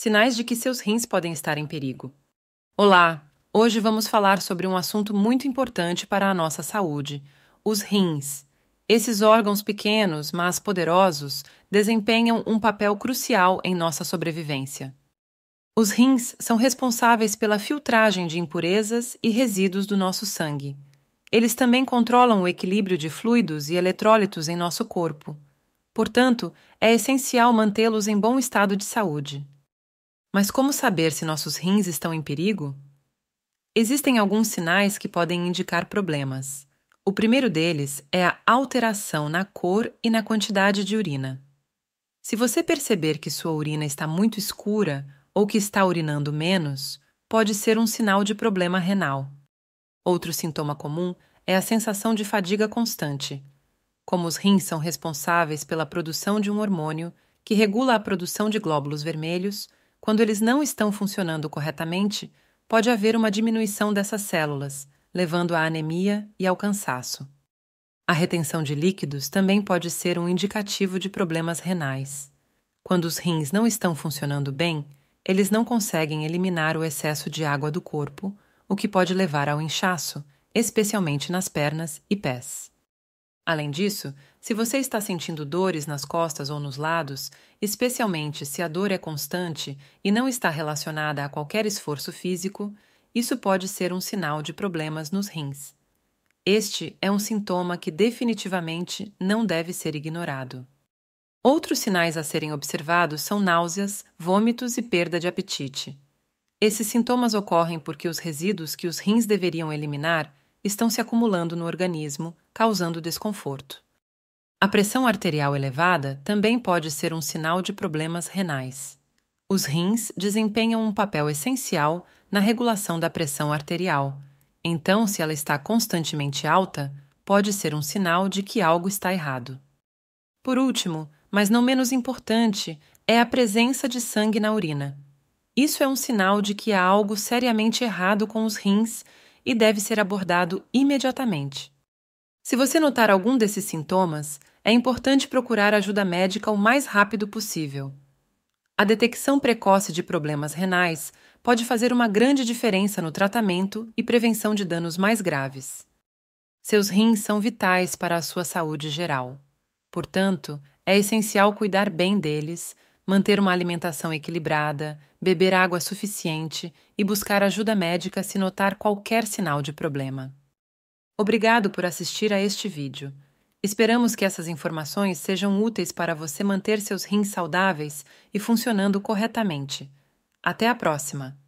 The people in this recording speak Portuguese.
sinais de que seus rins podem estar em perigo. Olá! Hoje vamos falar sobre um assunto muito importante para a nossa saúde: os rins. Esses órgãos pequenos, mas poderosos, desempenham um papel crucial em nossa sobrevivência. Os rins são responsáveis pela filtragem de impurezas e resíduos do nosso sangue. Eles também controlam o equilíbrio de fluidos e eletrólitos em nosso corpo. Portanto, é essencial mantê-los em bom estado de saúde. Mas como saber se nossos rins estão em perigo? Existem alguns sinais que podem indicar problemas. O primeiro deles é a alteração na cor e na quantidade de urina. Se você perceber que sua urina está muito escura ou que está urinando menos, pode ser um sinal de problema renal. Outro sintoma comum é a sensação de fadiga constante. Como os rins são responsáveis pela produção de um hormônio que regula a produção de glóbulos vermelhos, quando eles não estão funcionando corretamente, pode haver uma diminuição dessas células, levando à anemia e ao cansaço. A retenção de líquidos também pode ser um indicativo de problemas renais. Quando os rins não estão funcionando bem, eles não conseguem eliminar o excesso de água do corpo, o que pode levar ao inchaço, especialmente nas pernas e pés. Além disso, se você está sentindo dores nas costas ou nos lados, especialmente se a dor é constante e não está relacionada a qualquer esforço físico, isso pode ser um sinal de problemas nos rins. Este é um sintoma que definitivamente não deve ser ignorado. Outros sinais a serem observados são náuseas, vômitos e perda de apetite. Esses sintomas ocorrem porque os resíduos que os rins deveriam eliminar estão se acumulando no organismo, causando desconforto. A pressão arterial elevada também pode ser um sinal de problemas renais. Os rins desempenham um papel essencial na regulação da pressão arterial, então, se ela está constantemente alta, pode ser um sinal de que algo está errado. Por último, mas não menos importante, é a presença de sangue na urina. Isso é um sinal de que há algo seriamente errado com os rins e deve ser abordado imediatamente. Se você notar algum desses sintomas, é importante procurar ajuda médica o mais rápido possível. A detecção precoce de problemas renais pode fazer uma grande diferença no tratamento e prevenção de danos mais graves. Seus rins são vitais para a sua saúde geral. Portanto, é essencial cuidar bem deles manter uma alimentação equilibrada, beber água suficiente e buscar ajuda médica se notar qualquer sinal de problema. Obrigado por assistir a este vídeo. Esperamos que essas informações sejam úteis para você manter seus rins saudáveis e funcionando corretamente. Até a próxima!